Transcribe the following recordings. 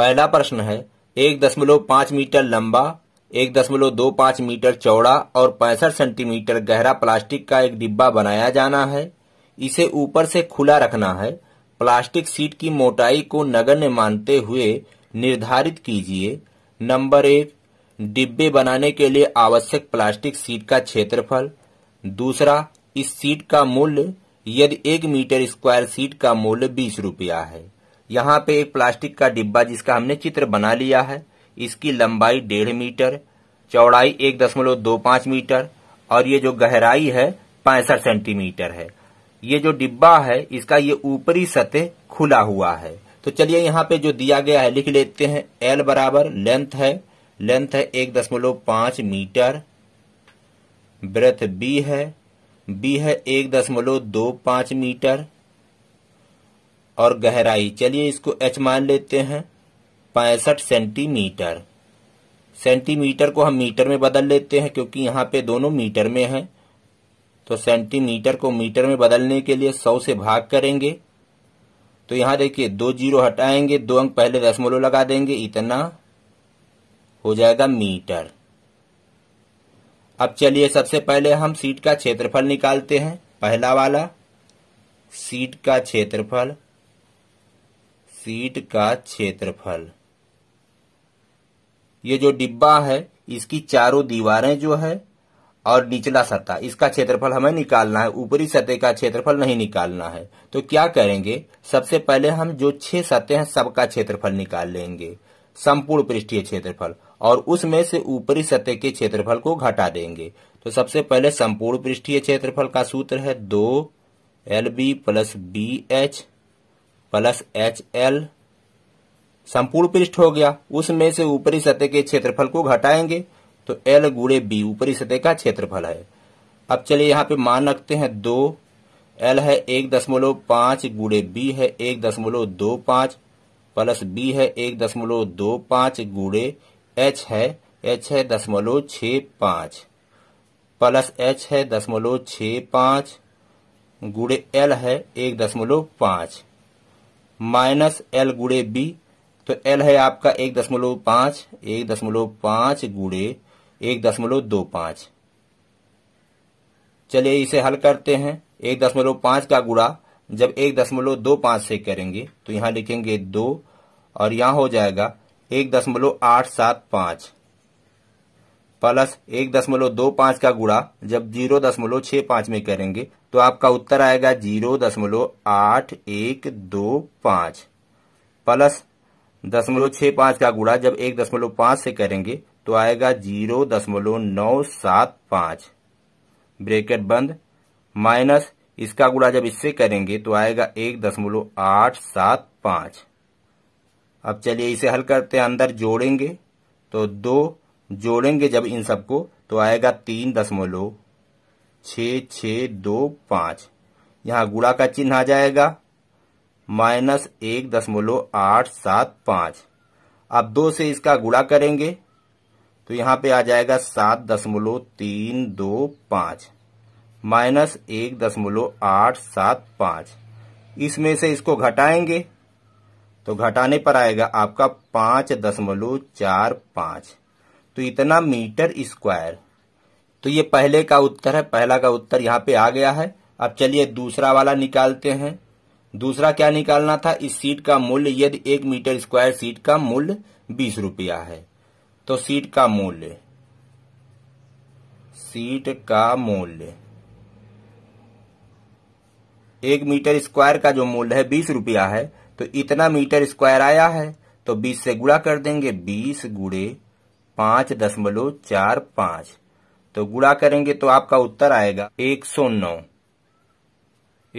पहला प्रश्न है एक दशमलव पांच मीटर लंबा एक दशमलव दो पांच मीटर चौड़ा और पैंसठ सेंटीमीटर गहरा प्लास्टिक का एक डिब्बा बनाया जाना है इसे ऊपर से खुला रखना है प्लास्टिक सीट की मोटाई को नगण्य मानते हुए निर्धारित कीजिए नंबर एक डिब्बे बनाने के लिए आवश्यक प्लास्टिक सीट का क्षेत्रफल दूसरा इस सीट का मूल्य यदि एक मीटर स्क्वायर सीट का मूल्य बीस रूपया है यहाँ पे एक प्लास्टिक का डिब्बा जिसका हमने चित्र बना लिया है इसकी लंबाई डेढ़ मीटर चौड़ाई एक दशमलव दो पांच मीटर और ये जो गहराई है पैंसठ सेंटीमीटर है ये जो डिब्बा है इसका ये ऊपरी सतह खुला हुआ है तो चलिए यहाँ पे जो दिया गया है लिख लेते हैं एल बराबर लेंथ है लेंथ है एक दशमलव पांच मीटर ब्रेथ बी है बी है एक दशमलव दो पांच मीटर और गहराई चलिए इसको एच मान लेते हैं पैंसठ सेंटीमीटर सेंटीमीटर को हम मीटर में बदल लेते हैं क्योंकि यहाँ पे दोनों मीटर में है तो सेंटीमीटर को मीटर में बदलने के लिए सौ से भाग करेंगे तो यहाँ देखिए दो जीरो हटाएंगे दो अंक पहले दशमलव लगा देंगे इतना हो जाएगा मीटर अब चलिए सबसे पहले हम सीट का क्षेत्रफल निकालते हैं पहला वाला सीट का क्षेत्रफल फीट का क्षेत्रफल ये जो डिब्बा है इसकी चारों दीवारें जो है और निचला सतह इसका क्षेत्रफल हमें निकालना है ऊपरी सतह का क्षेत्रफल नहीं निकालना है तो क्या करेंगे सबसे पहले हम जो छह सतह हैं सबका क्षेत्रफल निकाल लेंगे संपूर्ण पृष्ठीय क्षेत्रफल और उसमें से ऊपरी सतह के क्षेत्रफल को घटा देंगे तो सबसे पहले संपूर्ण पृष्ठीय क्षेत्रफल का सूत्र है दो L B plus B H plus H L संपूर्ण पृष्ठ हो गया उसमें से ऊपरी सतह के क्षेत्रफल को घटाएंगे तो एल गुड़े बी ऊपरी सतह का क्षेत्रफल है अब चलिए यहाँ पे मान रखते हैं दो एल है एक दशमलव पांच गुड़े बी है एक दशमलव दो पांच प्लस बी है एक दशमलव दो पांच गुड़े एच है एच है दशमलव छ पांच प्लस एच है दशमलव छ पांच गुड़े एल है एक दशमलव पांच माइनस एल गुड़े बी तो एल है आपका एक दशमलव पांच एक दशमलव पांच गुड़े एक दशमलव दो पांच चलिए इसे हल करते हैं एक दशमलव पांच का गुड़ा जब एक दशमलव दो पांच से करेंगे तो यहां लिखेंगे दो और यहां हो जाएगा एक दशमलव आठ सात पांच प्लस एक दशमलव दो पांच का गुड़ा जब जीरो दशमलव छह पांच में करेंगे तो आपका उत्तर आएगा जीरो दशमलव आठ एक दो पांच प्लस दशमलव छह पांच का गुड़ा जब एक दशमलव पांच से करेंगे तो आएगा जीरो दशमलव नौ सात पांच ब्रेकेट बंद माइनस इसका गुड़ा जब इससे करेंगे तो आएगा एक दशमलव आठ सात पांच अब चलिए इसे हल करते हैं अंदर जोड़ेंगे तो दो जोड़ेंगे जब इन सबको तो आएगा तीन दशमलव छ छ दो पांच यहां गुड़ा का चिन्ह आ जाएगा माइनस एक दशमलव आठ सात पांच अब दो से इसका गुड़ा करेंगे तो यहां पे आ जाएगा सात दशमलव तीन दो पांच माइनस एक दशमलव आठ सात पांच इसमें से इसको घटाएंगे तो घटाने पर आएगा आपका पांच दशमलव चार पांच तो इतना मीटर स्क्वायर तो ये पहले का उत्तर है पहला का उत्तर यहाँ पे आ गया है अब चलिए दूसरा वाला निकालते हैं दूसरा क्या निकालना था इस सीट का मूल्य यदि एक मीटर स्क्वायर सीट का मूल्य बीस रुपया है तो सीट का मूल्य सीट का मूल्य एक मीटर स्क्वायर का जो मूल्य है बीस रुपया है तो इतना मीटर स्क्वायर आया है तो बीस से गुणा कर देंगे बीस गुड़े पांच दशमलव चार पांच तो गुड़ा करेंगे तो आपका उत्तर आएगा एक सौ नौ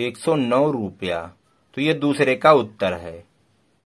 एक सौ नौ रुपया तो ये दूसरे का उत्तर है